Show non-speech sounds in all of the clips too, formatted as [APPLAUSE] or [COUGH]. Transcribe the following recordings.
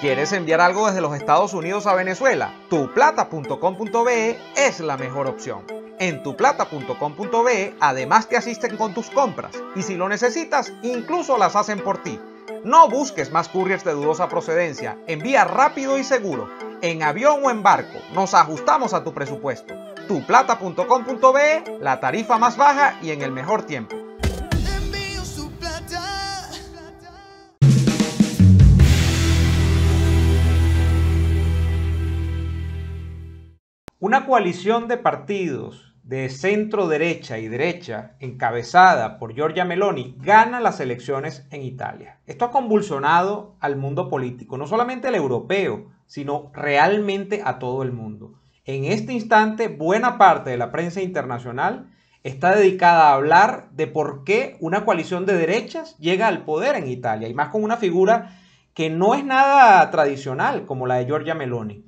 ¿Quieres enviar algo desde los Estados Unidos a Venezuela? Tuplata.com.be es la mejor opción. En tuplata.com.be además te asisten con tus compras y si lo necesitas, incluso las hacen por ti. No busques más couriers de dudosa procedencia, envía rápido y seguro en avión o en barco. Nos ajustamos a tu presupuesto. Tuplata.com.be, la tarifa más baja y en el mejor tiempo. Una coalición de partidos de centro derecha y derecha, encabezada por Giorgia Meloni, gana las elecciones en Italia. Esto ha convulsionado al mundo político, no solamente el europeo, sino realmente a todo el mundo. En este instante, buena parte de la prensa internacional está dedicada a hablar de por qué una coalición de derechas llega al poder en Italia, y más con una figura que no es nada tradicional como la de Giorgia Meloni.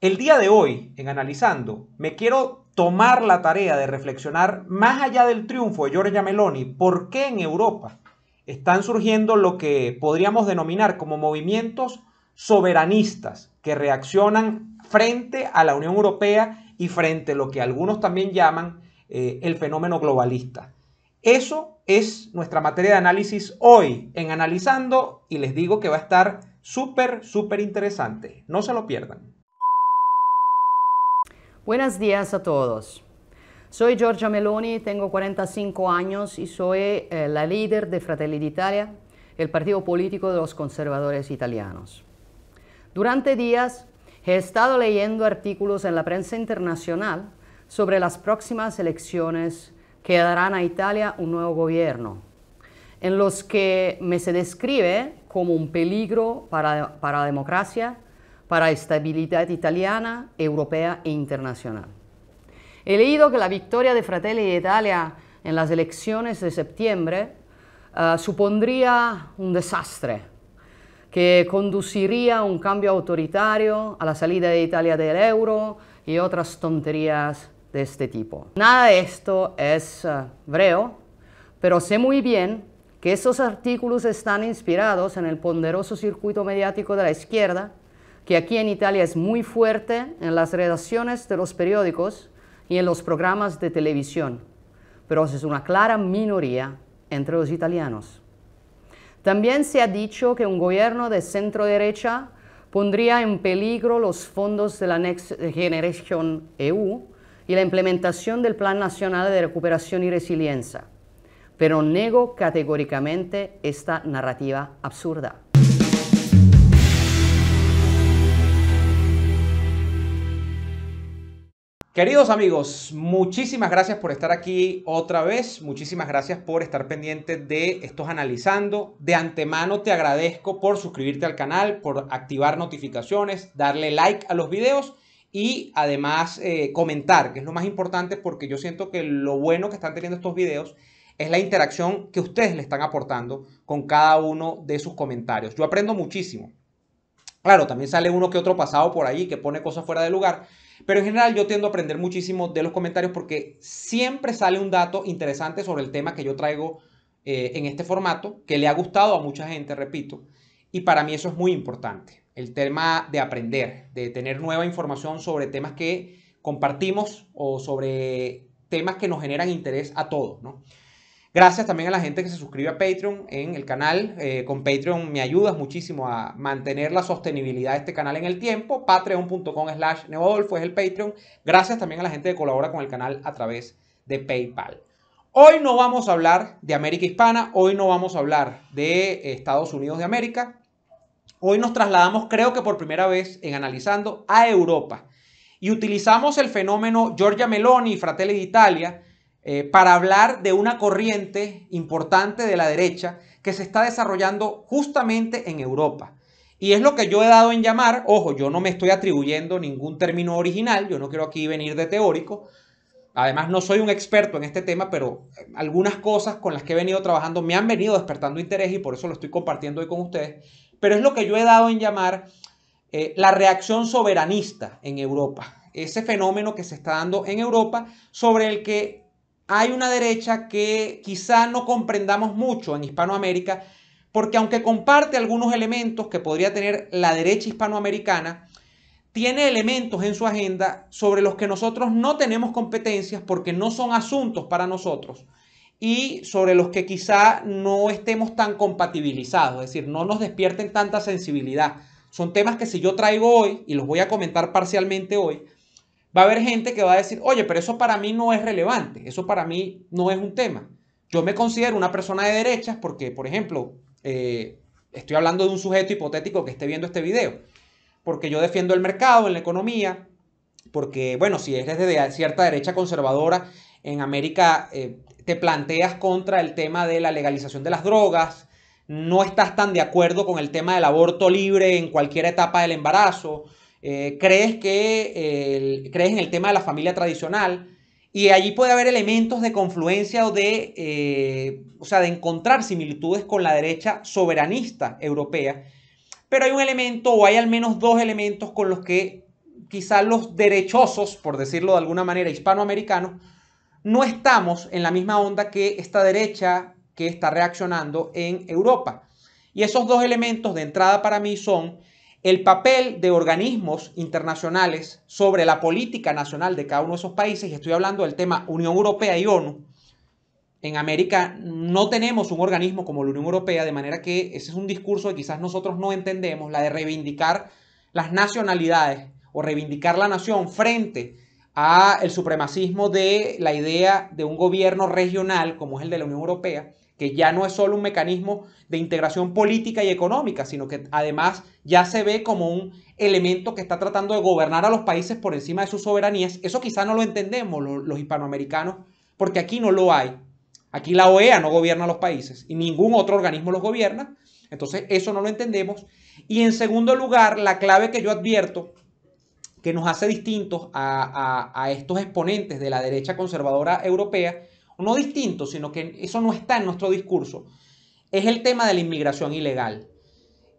El día de hoy, en analizando, me quiero tomar la tarea de reflexionar más allá del triunfo de Giorgia Meloni, por qué en Europa están surgiendo lo que podríamos denominar como movimientos soberanistas que reaccionan frente a la Unión Europea y frente a lo que algunos también llaman eh, el fenómeno globalista. Eso es nuestra materia de análisis hoy en Analizando y les digo que va a estar súper, súper interesante. No se lo pierdan. Buenos días a todos. Soy Giorgia Meloni, tengo 45 años y soy eh, la líder de Fratelli d'Italia, el partido político de los conservadores italianos. Durante días he estado leyendo artículos en la prensa internacional sobre las próximas elecciones que darán a Italia un nuevo gobierno, en los que me se describe como un peligro para, la democracia, para la estabilidad italiana, europea e internacional. He leído que la victoria de Fratelli Italia en las elecciones de septiembre ah, supondría un desastre que conduciría a un cambio autoritario, a la salida de Italia del euro y otras tonterías de este tipo. Nada de esto es eh, breo, pero sé muy bien que esos artículos están inspirados en el ponderoso circuito mediático de la izquierda, que aquí en Italia es muy fuerte en las redacciones de los periódicos y en los programas de televisión, pero es una clara minoría entre los italianos. También se ha dicho que un gobierno de centro derecha pondría en peligro los fondos de la Next Generation EU y la implementación del Plan Nacional de Recuperación y Resiliencia. Pero nego categóricamente esta narrativa absurda. Queridos amigos, muchísimas gracias por estar aquí otra vez, muchísimas gracias por estar pendiente de estos analizando. De antemano te agradezco por suscribirte al canal, por activar notificaciones, darle like a los videos y además eh, comentar, que es lo más importante porque yo siento que lo bueno que están teniendo estos videos es la interacción que ustedes le están aportando con cada uno de sus comentarios. Yo aprendo muchísimo. Claro, también sale uno que otro pasado por ahí que pone cosas fuera de lugar pero en general yo tiendo a aprender muchísimo de los comentarios porque siempre sale un dato interesante sobre el tema que yo traigo eh, en este formato, que le ha gustado a mucha gente, repito. Y para mí eso es muy importante, el tema de aprender, de tener nueva información sobre temas que compartimos o sobre temas que nos generan interés a todos, ¿no? Gracias también a la gente que se suscribe a Patreon en el canal. Eh, con Patreon me ayudas muchísimo a mantener la sostenibilidad de este canal en el tiempo. Patreon.com slash Neodolfo es el Patreon. Gracias también a la gente que colabora con el canal a través de PayPal. Hoy no vamos a hablar de América Hispana, hoy no vamos a hablar de Estados Unidos de América. Hoy nos trasladamos, creo que por primera vez en analizando, a Europa. Y utilizamos el fenómeno Giorgia Meloni y Fratelli d'Italia eh, para hablar de una corriente importante de la derecha que se está desarrollando justamente en Europa. Y es lo que yo he dado en llamar, ojo, yo no me estoy atribuyendo ningún término original, yo no quiero aquí venir de teórico, además no soy un experto en este tema, pero algunas cosas con las que he venido trabajando me han venido despertando interés y por eso lo estoy compartiendo hoy con ustedes, pero es lo que yo he dado en llamar eh, la reacción soberanista en Europa, ese fenómeno que se está dando en Europa sobre el que hay una derecha que quizá no comprendamos mucho en Hispanoamérica, porque aunque comparte algunos elementos que podría tener la derecha hispanoamericana, tiene elementos en su agenda sobre los que nosotros no tenemos competencias porque no son asuntos para nosotros y sobre los que quizá no estemos tan compatibilizados, es decir, no nos despierten tanta sensibilidad. Son temas que si yo traigo hoy, y los voy a comentar parcialmente hoy, va a haber gente que va a decir, oye, pero eso para mí no es relevante, eso para mí no es un tema. Yo me considero una persona de derechas porque, por ejemplo, eh, estoy hablando de un sujeto hipotético que esté viendo este video, porque yo defiendo el mercado en la economía, porque, bueno, si eres de cierta derecha conservadora en América, eh, te planteas contra el tema de la legalización de las drogas, no estás tan de acuerdo con el tema del aborto libre en cualquier etapa del embarazo, eh, crees, que, crees en el tema de la familia tradicional, y allí puede haber elementos de confluencia o de, eh, o sea, de encontrar similitudes con la derecha soberanista europea. Pero hay un elemento, o hay al menos dos elementos con los que quizás los derechosos, por decirlo de alguna manera, hispanoamericanos, no estamos en la misma onda que esta derecha que está reaccionando en Europa. Y esos dos elementos de entrada para mí son el papel de organismos internacionales sobre la política nacional de cada uno de esos países, y estoy hablando del tema Unión Europea y ONU, en América no tenemos un organismo como la Unión Europea, de manera que ese es un discurso que quizás nosotros no entendemos, la de reivindicar las nacionalidades o reivindicar la nación frente a el supremacismo de la idea de un gobierno regional como es el de la Unión Europea que ya no es solo un mecanismo de integración política y económica, sino que además ya se ve como un elemento que está tratando de gobernar a los países por encima de sus soberanías. Eso quizás no lo entendemos los, hispanoamericanos, porque aquí no lo hay. Aquí la OEA no gobierna a los países y ningún otro organismo los gobierna. Entonces eso no lo entendemos. Y en segundo lugar, la clave que yo advierto que nos hace distintos a estos exponentes de la derecha conservadora europea no distinto, sino que eso no está en nuestro discurso, es el tema de la inmigración ilegal.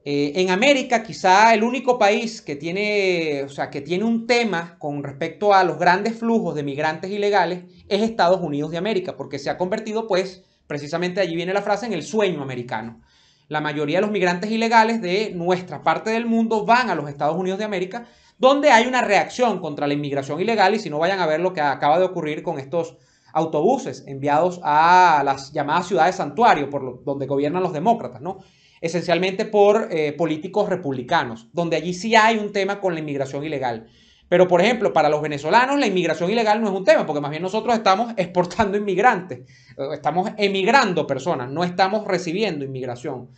Eh, en América, quizá el único país que tiene, o sea, que tiene un tema con respecto a los grandes flujos de migrantes ilegales es Estados Unidos de América, porque se ha convertido, pues, precisamente allí viene la frase, en el sueño americano. La mayoría de los migrantes ilegales de nuestra parte del mundo van a los Estados Unidos de América, donde hay una reacción contra la inmigración ilegal, y si no vayan a ver lo que acaba de ocurrir con estos autobuses enviados a las llamadas ciudades santuario, por donde gobiernan los demócratas, ¿no? esencialmente por eh, políticos republicanos, donde allí sí hay un tema con la inmigración ilegal. Pero, por ejemplo, para los venezolanos la inmigración ilegal no es un tema, porque más bien nosotros estamos [LAUGHS] exportando inmigrantes, eh, estamos emigrando personas, no estamos recibiendo inmigración.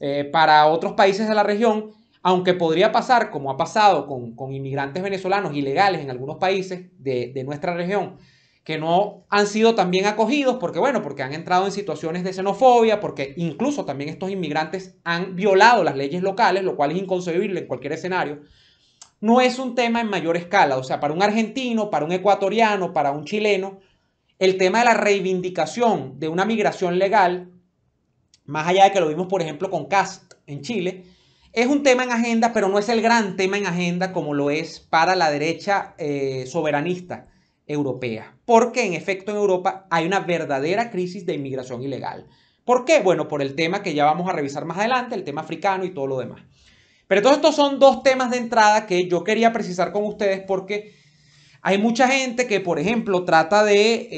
Eh, para otros países de la región, aunque podría pasar, como ha pasado con, inmigrantes venezolanos ilegales en algunos países de, de nuestra región, que no han sido también acogidos porque, bueno, porque han entrado en situaciones de xenofobia, porque incluso también estos inmigrantes han violado las leyes locales, lo cual es inconcebible en cualquier escenario, no es un tema en mayor escala. O sea, para un argentino, para un ecuatoriano, para un chileno, el tema de la reivindicación de una migración legal, más allá de que lo vimos, por ejemplo, con CAST en Chile, es un tema en agenda, pero no es el gran tema en agenda como lo es para la derecha eh, soberanista europea, porque en efecto en Europa hay una verdadera crisis de inmigración ilegal. ¿Por qué? Bueno, por el tema que ya vamos a revisar más adelante, el tema africano y todo lo demás. Pero todos estos son dos temas de entrada que yo quería precisar con ustedes porque hay mucha gente que, por ejemplo, trata de,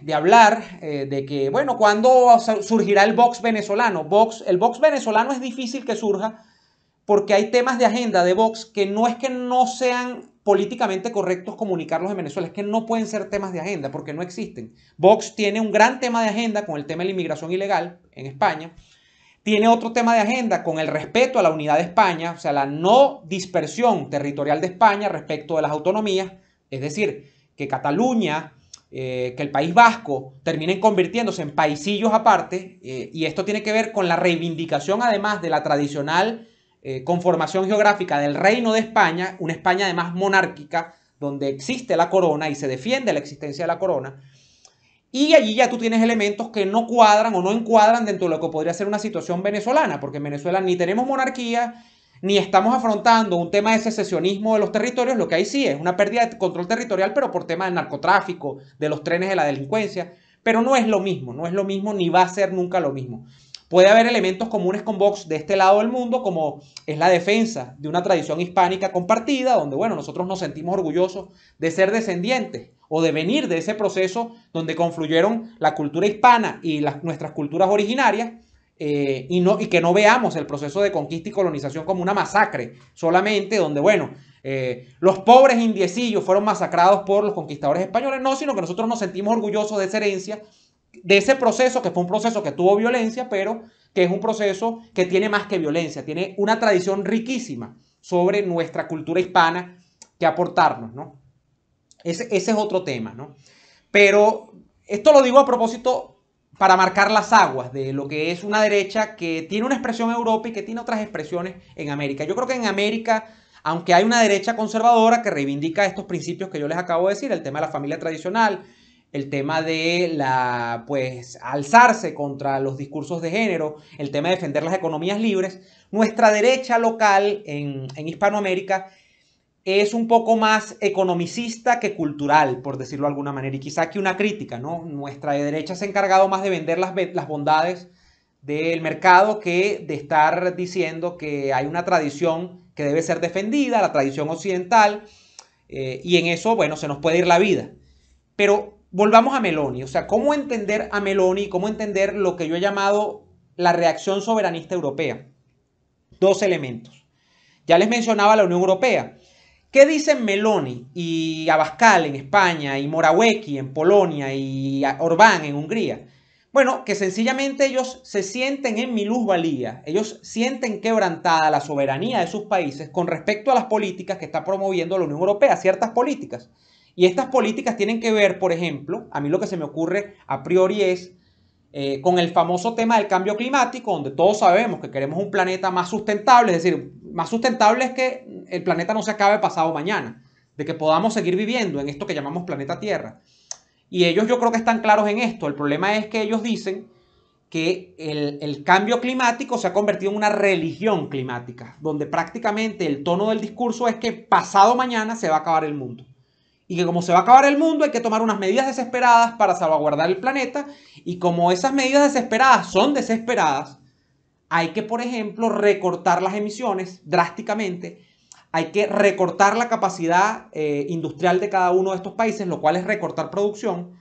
eh, hablar eh, de que, bueno, ¿cuándo surgirá el Vox venezolano? el Vox venezolano es difícil que surja porque hay temas de agenda de Vox que no es que no sean políticamente correctos comunicarlos en Venezuela. Es que no pueden ser temas de agenda porque no existen. Vox tiene un gran tema de agenda con el tema de la inmigración ilegal en España. Tiene otro tema de agenda con el respeto a la unidad de España, o sea, la no dispersión territorial de España respecto de las autonomías. Es decir, que Cataluña, eh, que el País Vasco terminen convirtiéndose en paisillos aparte. Eh, y esto tiene que ver con la reivindicación además de la tradicional eh, conformación geográfica del Reino de España, una España además monárquica, donde existe la corona y se defiende la existencia de la corona. Y allí ya tú tienes elementos que no cuadran o no encuadran dentro de lo que podría ser una situación venezolana, porque en Venezuela ni tenemos monarquía, ni estamos afrontando un tema de secesionismo de los territorios, lo que hay sí es una pérdida de control territorial, pero por tema del narcotráfico, de los trenes de la delincuencia, pero no es lo mismo, no es lo mismo ni va a ser nunca lo mismo. Puede haber elementos comunes con Vox de este lado del mundo, como es la defensa de una tradición hispánica compartida, donde, bueno, nosotros nos sentimos orgullosos de ser descendientes o de venir de ese proceso donde confluyeron la cultura hispana y las, nuestras culturas originarias, eh, y, no, y que no veamos el proceso de conquista y colonización como una masacre, solamente donde, bueno, eh, los pobres indiecillos fueron masacrados por los conquistadores españoles, no, sino que nosotros nos sentimos orgullosos de esa herencia de ese proceso, que fue un proceso que tuvo violencia, pero que es un proceso que tiene más que violencia, tiene una tradición riquísima sobre nuestra cultura hispana que aportarnos, ¿no? Ese, ese es otro tema, ¿no? Pero esto lo digo a propósito para marcar las aguas de lo que es una derecha que tiene una expresión en Europa y que tiene otras expresiones en América. Yo creo que en América, aunque hay una derecha conservadora que reivindica estos principios que yo les acabo de decir, el tema de la familia tradicional, el tema de la, pues, alzarse contra los discursos de género, el tema de defender las economías libres, nuestra derecha local en, Hispanoamérica es un poco más economicista que cultural, por decirlo de alguna manera, y quizá que una crítica, ¿no? Nuestra derecha se ha encargado más de vender las, las bondades del mercado que de estar diciendo que hay una tradición que debe ser defendida, la tradición occidental, eh, y en eso, bueno, se nos puede ir la vida. Pero volvamos a Meloni, o sea, cómo entender a Meloni, cómo entender lo que yo he llamado la reacción soberanista europea. Dos elementos. Ya les mencionaba la Unión Europea. ¿Qué dicen Meloni y Abascal en España y Morawiecki en Polonia y Orbán en Hungría? Bueno, que sencillamente ellos se sienten en Valía, ellos sienten quebrantada la soberanía de sus países con respecto a las políticas que está promoviendo la Unión Europea, ciertas políticas. Y estas políticas tienen que ver, por ejemplo, a mí lo que se me ocurre a priori es eh, con el famoso tema del cambio climático, donde todos sabemos que queremos un planeta más sustentable, es decir, más sustentable es que el planeta no se acabe pasado mañana, de que podamos seguir viviendo en esto que llamamos planeta Tierra. Y ellos yo creo que están claros en esto. El problema es que ellos dicen que el, cambio climático se ha convertido en una religión climática, donde prácticamente el tono del discurso es que pasado mañana se va a acabar el mundo y que como se va a acabar el mundo hay que tomar unas medidas desesperadas para salvaguardar el planeta y como esas medidas desesperadas son desesperadas, hay que, por ejemplo, recortar las emisiones drásticamente, hay que recortar la capacidad eh, industrial de cada uno de estos países, lo cual es recortar producción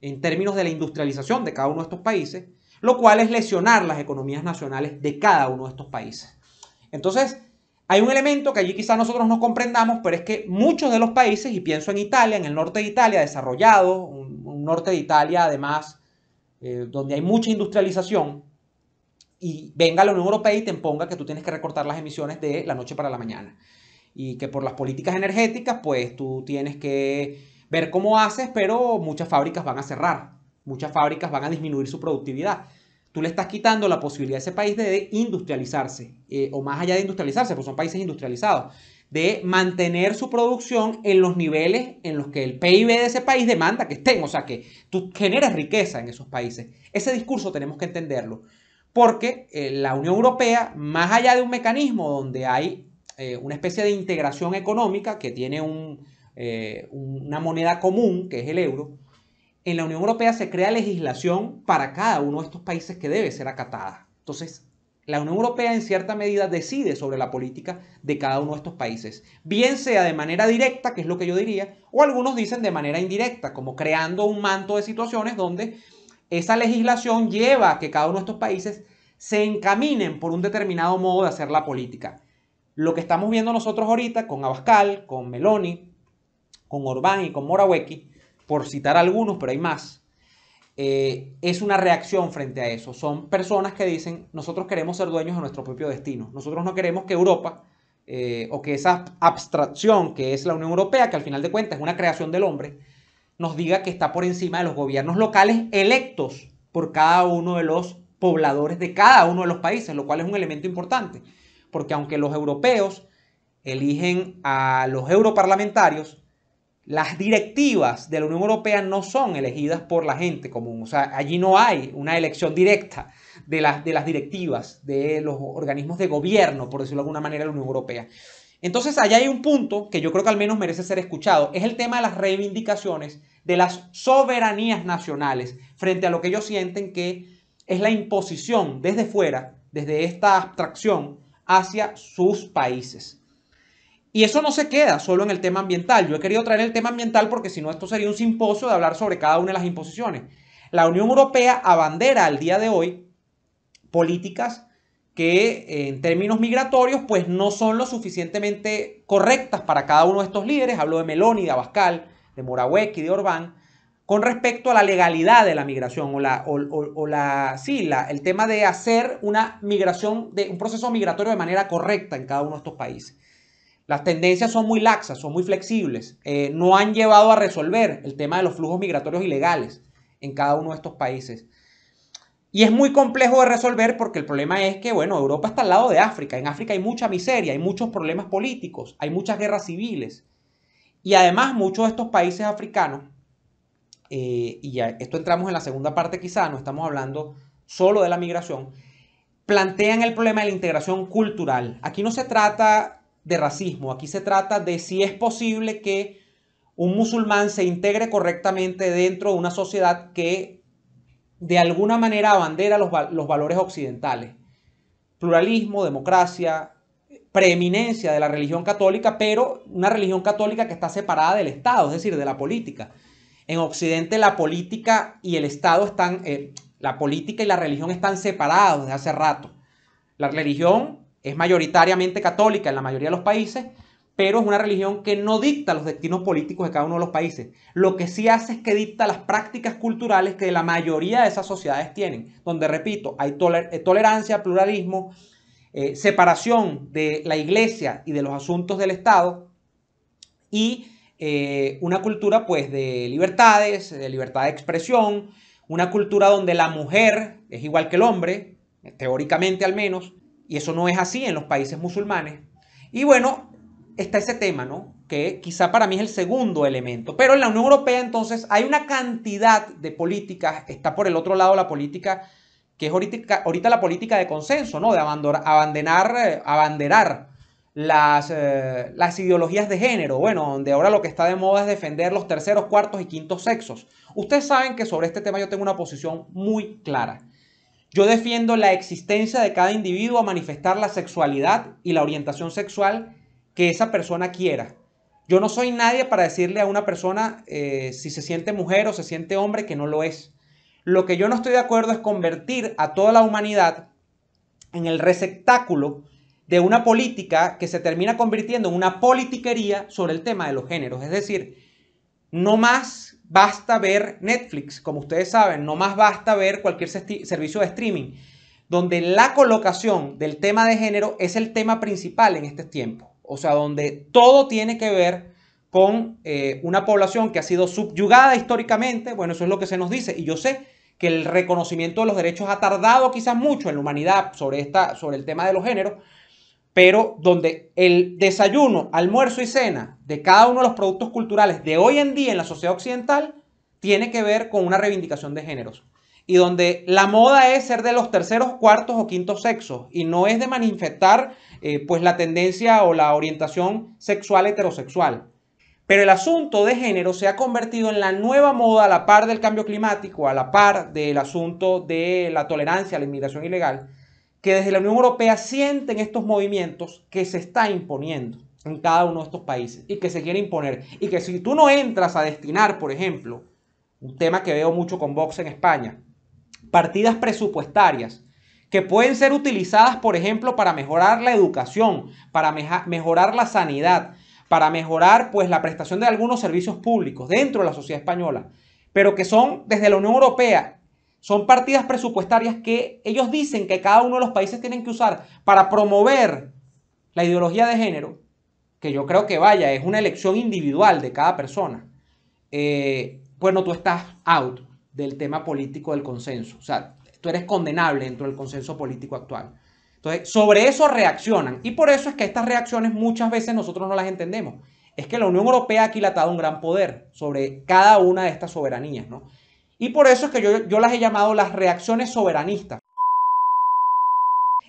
en términos de la industrialización de cada uno de estos países, lo cual es lesionar las economías nacionales de cada uno de estos países. Entonces, hay un elemento que allí quizás nosotros no comprendamos, pero es que muchos de los países, y pienso en Italia, en el norte de Italia desarrollado, un, norte de Italia además eh, donde hay mucha industrialización, y venga la Unión Europea y te imponga que tú tienes que recortar las emisiones de la noche para la mañana. Y que por las políticas energéticas, pues tú tienes que ver cómo haces, pero muchas fábricas van a cerrar, muchas fábricas van a disminuir su productividad tú le estás quitando la posibilidad a ese país de industrializarse, eh, o más allá de industrializarse, porque son países industrializados, de mantener su producción en los niveles en los que el PIB de ese país demanda que estén, o sea, que tú generas riqueza en esos países. Ese discurso tenemos que entenderlo, porque eh, la Unión Europea, más allá de un mecanismo donde hay eh, una especie de integración económica que tiene una moneda común, que es el euro, en la Unión Europea se crea legislación para cada uno de estos países que debe ser acatada. Entonces, la Unión Europea en cierta medida decide sobre la política de cada uno de estos países, bien sea de manera directa, que es lo que yo diría, o algunos dicen de manera indirecta, como creando un manto de situaciones donde esa legislación lleva a que cada uno de estos países se encaminen por un determinado modo de hacer la política. Lo que estamos viendo nosotros ahorita con Abascal, con Meloni, con Orbán y con Morawiecki, por citar algunos, pero hay más, eh, es una reacción frente a eso. Son personas que dicen, nosotros queremos ser dueños de nuestro propio destino. Nosotros no queremos que Europa eh, o que esa abstracción que es la Unión Europea, que al final de cuentas es una creación del hombre, nos diga que está por encima de los gobiernos locales electos por cada uno de los pobladores de cada uno de los países, lo cual es un elemento importante, porque aunque los europeos eligen a los europarlamentarios, las directivas de la Unión Europea no son elegidas por la gente común. O sea, allí no hay una elección directa de las, de las directivas de los organismos de gobierno, por decirlo de alguna manera, de la Unión Europea. Entonces, allá hay un punto que yo creo que al menos merece ser escuchado. Es el tema de las reivindicaciones de las soberanías nacionales frente a lo que ellos sienten que es la imposición desde fuera, desde esta abstracción, hacia sus países. Y eso no se queda solo en el tema ambiental. Yo he querido traer el tema ambiental porque si no esto sería un simposio de hablar sobre cada una de las imposiciones. La Unión Europea abandera al día de hoy políticas que eh, en términos migratorios pues no son lo suficientemente correctas para cada uno de estos líderes. Hablo de Meloni, de Abascal, de y de Orbán, con respecto a la legalidad de la migración o la, el tema de hacer una migración, de un proceso migratorio de manera correcta en cada uno de estos países. Las tendencias son muy laxas, son muy flexibles. Eh, no han llevado a resolver el tema de los flujos migratorios ilegales en cada uno de estos países. Y es muy complejo de resolver porque el problema es que, bueno, Europa está al lado de África. En África hay mucha miseria, hay muchos problemas políticos, hay muchas guerras civiles. Y además muchos de estos países africanos, eh, y esto entramos en la segunda parte quizá, no estamos hablando solo de la migración, plantean el problema de la integración cultural. Aquí no se trata de racismo, aquí se trata de si es posible que un musulmán se integre correctamente dentro de una sociedad que de alguna manera abandera los, valores occidentales. Pluralismo, democracia, preeminencia de la religión católica, pero una religión católica que está separada del Estado, es decir, de la política. En Occidente la política y el Estado están, eh, la política y la religión están separados desde hace rato. La religión es mayoritariamente católica en la mayoría de los países, pero es una religión que no dicta los destinos políticos de cada uno de los países. Lo que sí hace es que dicta las prácticas culturales que la mayoría de esas sociedades tienen, donde, repito, hay eh, tolerancia, pluralismo, eh, separación de la iglesia y de los asuntos del Estado y eh, una cultura pues de libertades, de libertad de expresión, una cultura donde la mujer es igual que el hombre, teóricamente al menos, y eso no es así en los países musulmanes. Y bueno, está ese tema, ¿no? Que quizá para mí es el segundo elemento. Pero en la Unión Europea entonces hay una cantidad de políticas, está por el otro lado la política que es ahorita, la política de consenso, ¿no? De abandonar, eh, abanderar las, eh, las ideologías de género, bueno, donde ahora lo que está de moda es defender los terceros, cuartos y quintos sexos. Ustedes saben que sobre este tema yo tengo una posición muy clara. Yo defiendo la existencia de cada individuo a manifestar la sexualidad y la orientación sexual que esa persona quiera. Yo no soy nadie para decirle a una persona eh, si se siente mujer o se siente hombre que no lo es. Lo que yo no estoy de acuerdo es convertir a toda la humanidad en el receptáculo de una política que se termina convirtiendo en una politiquería sobre el tema de los géneros. Es decir, no más basta ver Netflix, como ustedes saben, no más basta ver cualquier servicio de streaming, donde la colocación del tema de género es el tema principal en este tiempo. O sea, donde todo tiene que ver con eh, una población que ha sido subyugada históricamente, bueno, eso es lo que se nos dice, y yo sé que el reconocimiento de los derechos ha tardado quizás mucho en la humanidad sobre, esta, sobre el tema de los géneros, pero donde el desayuno, almuerzo y cena de cada uno de los productos culturales de hoy en día en la sociedad occidental tiene que ver con una reivindicación de géneros. Y donde la moda es ser de los terceros, cuartos o quintos sexos. Y no es de manifestar eh, pues la tendencia o la orientación sexual heterosexual. Pero el asunto de género se ha convertido en la nueva moda a la par del cambio climático, a la par del asunto de la tolerancia a la inmigración ilegal que desde la Unión Europea sienten estos movimientos que se está imponiendo en cada uno de estos países y que se quiere imponer. Y que si tú no entras a destinar, por ejemplo, un tema que veo mucho con Vox en España, partidas presupuestarias que pueden ser utilizadas, por ejemplo, para mejorar la educación, para mejorar la sanidad, para mejorar pues la prestación de algunos servicios públicos dentro de la sociedad española, pero que son desde la Unión Europea son partidas presupuestarias que ellos dicen que cada uno de los países tienen que usar para promover la ideología de género, que yo creo que vaya, es una elección individual de cada persona, eh, bueno, tú estás out del tema político del consenso, o sea, tú eres condenable dentro del consenso político actual. Entonces, sobre eso reaccionan y por eso es que estas reacciones muchas veces nosotros no las entendemos. Es que la Unión Europea ha aquilatado un gran poder sobre cada una de estas soberanías, ¿no? Y por eso es que yo, las he llamado las reacciones soberanistas.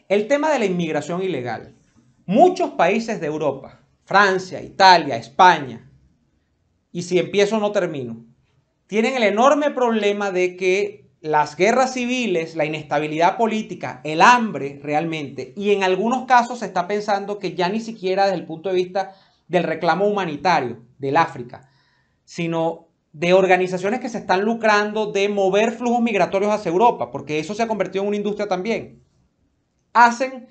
El tema de la inmigración ilegal. Muchos países de Europa, Francia, Italia, España, y si empiezo no termino, tienen el enorme problema de que las guerras civiles, la inestabilidad política, el hambre realmente, y en algunos casos se está pensando que ya ni siquiera desde el punto de vista del reclamo humanitario del África, sino de organizaciones que se están lucrando de mover flujos migratorios hacia Europa, porque eso se ha convertido en una industria también, hacen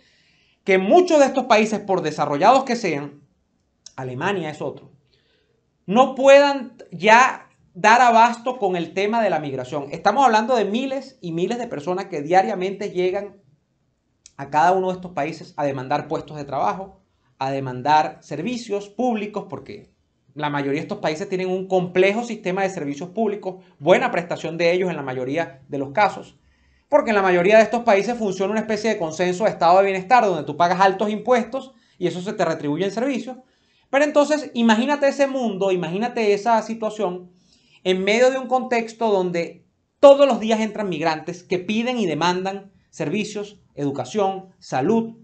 que muchos de estos países, por desarrollados que sean, Alemania es otro, no puedan ya dar abasto con el tema de la migración. Estamos hablando de miles y miles de personas que diariamente llegan a cada uno de estos países a demandar puestos de trabajo, a demandar servicios públicos, porque la mayoría de estos países tienen un complejo sistema de servicios públicos, buena prestación de ellos en la mayoría de los casos, porque en la mayoría de estos países funciona una especie de consenso de estado de bienestar donde tú pagas altos impuestos y eso se te retribuye en servicios. Pero entonces imagínate ese mundo, imagínate esa situación en medio de un contexto donde todos los días entran migrantes que piden y demandan servicios, educación, salud,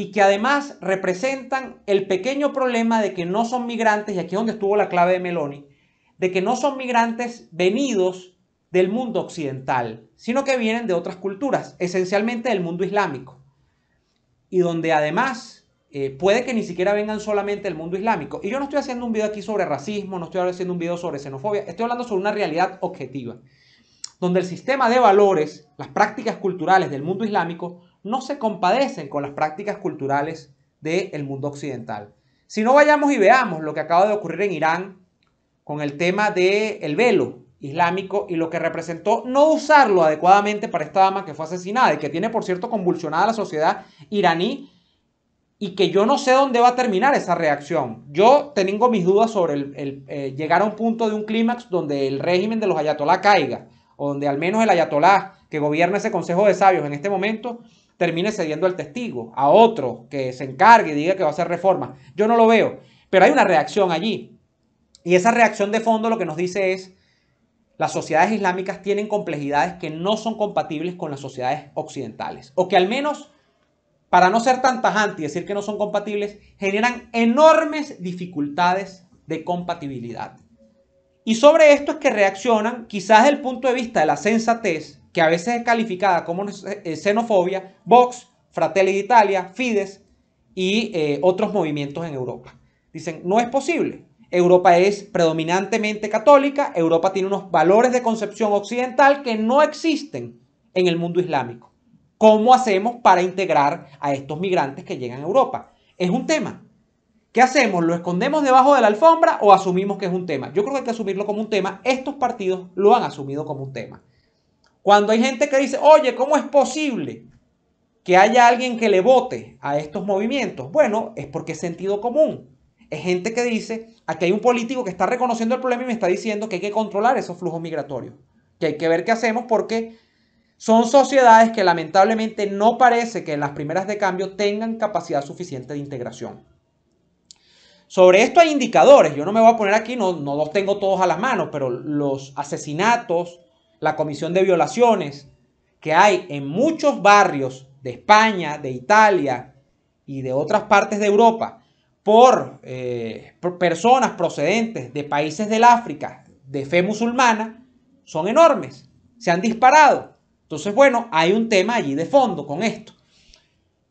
y que además representan el pequeño problema de que no son migrantes, y aquí es donde estuvo la clave de Meloni, de que no son migrantes venidos del mundo occidental, sino que vienen de otras culturas, esencialmente del mundo islámico, y donde además eh, puede que ni siquiera vengan solamente del mundo islámico. Y yo no estoy haciendo un video aquí sobre racismo, no estoy haciendo un video sobre xenofobia, estoy hablando sobre una realidad objetiva, donde el sistema de valores, las prácticas culturales del mundo islámico, no se compadecen con las prácticas culturales del mundo occidental. Si no vayamos y veamos lo que acaba de ocurrir en Irán con el tema del velo islámico y lo que representó no usarlo adecuadamente para esta dama que fue asesinada y que tiene, por cierto, convulsionada la sociedad iraní y que yo no sé dónde va a terminar esa reacción. Yo tengo mis dudas sobre el, eh, llegar a un punto de un clímax donde el régimen de los ayatolá caiga, o donde al menos el ayatolá que gobierna ese Consejo de Sabios en este momento termine cediendo al testigo, a otro que se encargue, y diga que va a hacer reformas. Yo no lo veo, pero hay una reacción allí. Y esa reacción de fondo lo que nos dice es, las sociedades islámicas tienen complejidades que no son compatibles con las sociedades occidentales, o que al menos, para no ser tan tajante y decir que no son compatibles, generan enormes dificultades de compatibilidad. Y sobre esto es que reaccionan, quizás desde el punto de vista de la sensatez, que a veces es calificada como eh, eh, xenofobia, Vox, Fratelli d'Italia, Fides y eh, otros movimientos en Europa. Dicen, no es posible. Europa es predominantemente católica, Europa tiene unos valores de concepción occidental que no existen en el mundo islámico. ¿Cómo hacemos para integrar a estos migrantes que llegan a Europa? Es un tema. ¿Qué hacemos? ¿Lo escondemos debajo de la alfombra o asumimos que es un tema? Yo creo que hay que asumirlo como un tema. Estos partidos lo han asumido como un tema. Cuando hay gente que dice, oye, ¿cómo es posible que haya alguien que le vote a estos movimientos? Bueno, es porque es sentido común. Es gente que dice, aquí hay un político que está reconociendo el problema y me está diciendo que hay que controlar esos flujos migratorios, que hay que ver qué hacemos porque son sociedades que lamentablemente no parece que en las primeras de cambio tengan capacidad suficiente de integración. Sobre esto hay indicadores, yo no me voy a poner aquí, no, no los tengo todos a las manos, pero los asesinatos, la comisión de violaciones que hay en muchos barrios de España, de Italia y de otras partes de Europa eh, por, personas procedentes de países del África de fe musulmana son enormes, se han disparado. Entonces, bueno, hay un tema allí de fondo con esto.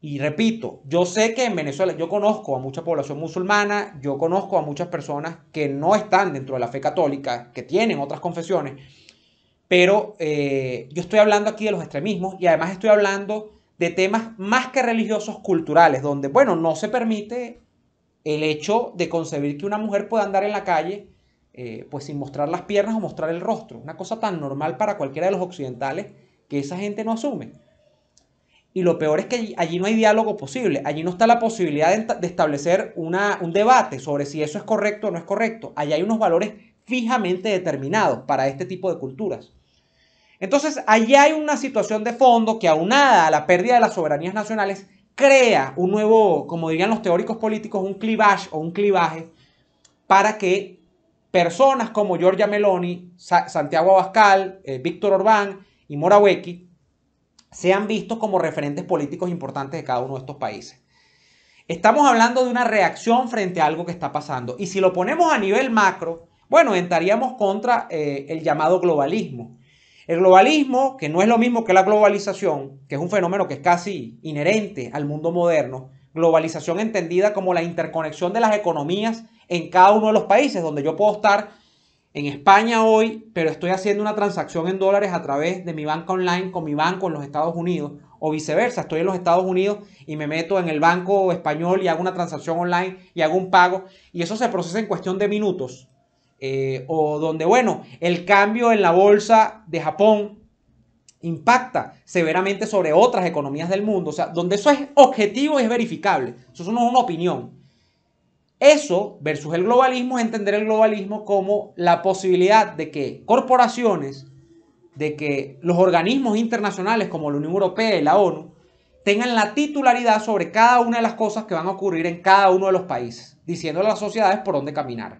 Y repito, yo sé que en Venezuela yo conozco a mucha población musulmana, yo conozco a muchas personas que no están dentro de la fe católica, que tienen otras confesiones, pero eh, yo estoy hablando aquí de los extremismos y además estoy hablando de temas más que religiosos, culturales, donde, bueno, no se permite el hecho de concebir que una mujer pueda andar en la calle eh, pues sin mostrar las piernas o mostrar el rostro, una cosa tan normal para cualquiera de los occidentales que esa gente no asume. Y lo peor es que allí, no hay diálogo posible, allí no está la posibilidad de, establecer un debate sobre si eso es correcto o no es correcto, allí hay unos valores fijamente determinados para este tipo de culturas. Entonces, allí hay una situación de fondo que aunada a la pérdida de las soberanías nacionales, crea un nuevo, como dirían los teóricos políticos, un clivage o un clivaje para que personas como Giorgia Meloni, Santiago Abascal, eh, Víctor Orbán y Morawiecki sean vistos como referentes políticos importantes de cada uno de estos países. Estamos hablando de una reacción frente a algo que está pasando. Y si lo ponemos a nivel macro, bueno, entraríamos contra eh, el llamado globalismo el globalismo, que no es lo mismo que la globalización, que es un fenómeno que es casi inherente al mundo moderno, globalización entendida como la interconexión de las economías en cada uno de los países, donde yo puedo estar en España hoy, pero estoy haciendo una transacción en dólares a través de mi banca online con mi banco en los Estados Unidos, o viceversa, estoy en los Estados Unidos y me meto en el banco español y hago una transacción online y hago un pago, y eso se procesa en cuestión de minutos. Eh, o donde, bueno, el cambio en la bolsa de Japón impacta severamente sobre otras economías del mundo, o sea, donde eso es objetivo y es verificable, eso no es una opinión. Eso versus el globalismo es entender el globalismo como la posibilidad de que corporaciones, de que los organismos internacionales como la Unión Europea y la ONU tengan la titularidad sobre cada una de las cosas que van a ocurrir en cada uno de los países, diciendo a las sociedades por dónde caminar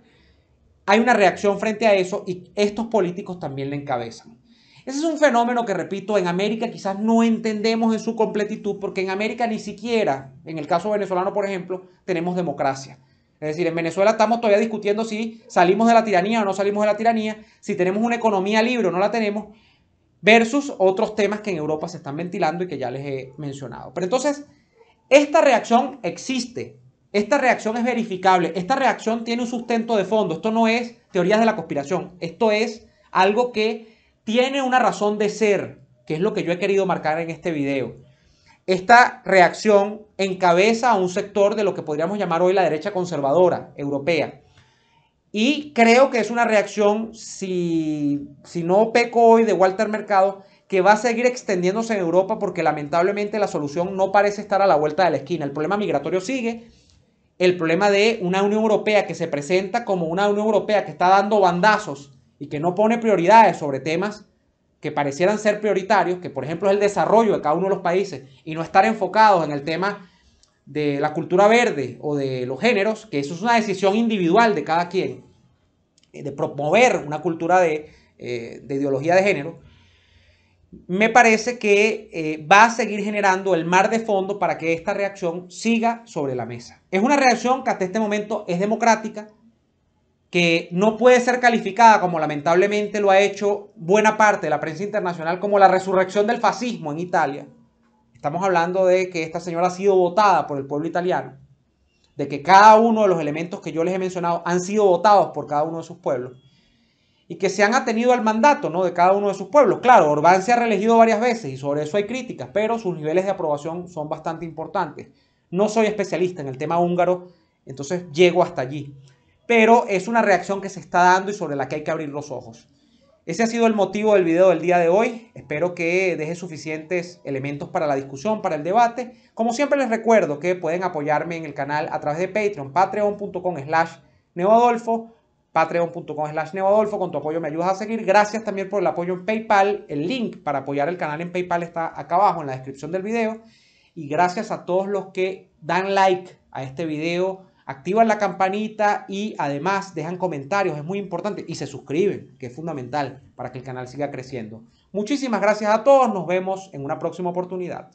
hay una reacción frente a eso y estos políticos también la encabezan. Ese es un fenómeno que, repito, en América quizás no entendemos en su completitud, porque en América ni siquiera, en el caso venezolano, por ejemplo, tenemos democracia. Es decir, en Venezuela estamos todavía discutiendo si salimos de la tiranía o no salimos de la tiranía, si tenemos una economía libre o no la tenemos, versus otros temas que en Europa se están ventilando y que ya les he mencionado. Pero entonces, esta reacción existe esta reacción es verificable, esta reacción tiene un sustento de fondo, esto no es teorías de la conspiración, esto es algo que tiene una razón de ser, que es lo que yo he querido marcar en este video. Esta reacción encabeza a un sector de lo que podríamos llamar hoy la derecha conservadora europea. Y creo que es una reacción, si, no peco hoy de Walter Mercado, que va a seguir extendiéndose en Europa porque lamentablemente la solución no parece estar a la vuelta de la esquina. El problema migratorio sigue, el problema de una Unión Europea que se presenta como una Unión Europea que está dando bandazos y que no pone prioridades sobre temas que parecieran ser prioritarios, que por ejemplo es el desarrollo de cada uno de los países, y no estar enfocados en el tema de la cultura verde o de los géneros, que eso es una decisión individual de cada quien, eh, de promover una cultura de, eh, ideología de género, me parece que eh, va a seguir generando el mar de fondo para que esta reacción siga sobre la mesa. Es una reacción que hasta este momento es democrática, que no puede ser calificada como lamentablemente lo ha hecho buena parte de la prensa internacional como la resurrección del fascismo en Italia. Estamos hablando de que esta señora ha sido votada por el pueblo italiano, de que cada uno de los elementos que yo les he mencionado han sido votados por cada uno de sus pueblos y que se han atenido al mandato ¿no? de cada uno de sus pueblos. Claro, Orbán se ha reelegido varias veces y sobre eso hay críticas, pero sus niveles de aprobación son bastante importantes. No soy especialista en el tema húngaro, entonces llego hasta allí. Pero es una reacción que se está dando y sobre la que hay que abrir los ojos. Ese ha sido el motivo del video del día de hoy. Espero que deje suficientes elementos para la discusión, para el debate. Como siempre les recuerdo que pueden apoyarme en el canal a través de Patreon, patreon.com slash neoadolfo patreon.com slash neoadolfo. Con tu apoyo me ayudas a seguir. Gracias también por el apoyo en PayPal. El link para apoyar el canal en PayPal está acá abajo en la descripción del video. Y gracias a todos los que dan like a este video, activan la campanita y además dejan comentarios. Es muy importante. Y se suscriben, que es fundamental para que el canal siga creciendo. Muchísimas gracias a todos. Nos vemos en una próxima oportunidad.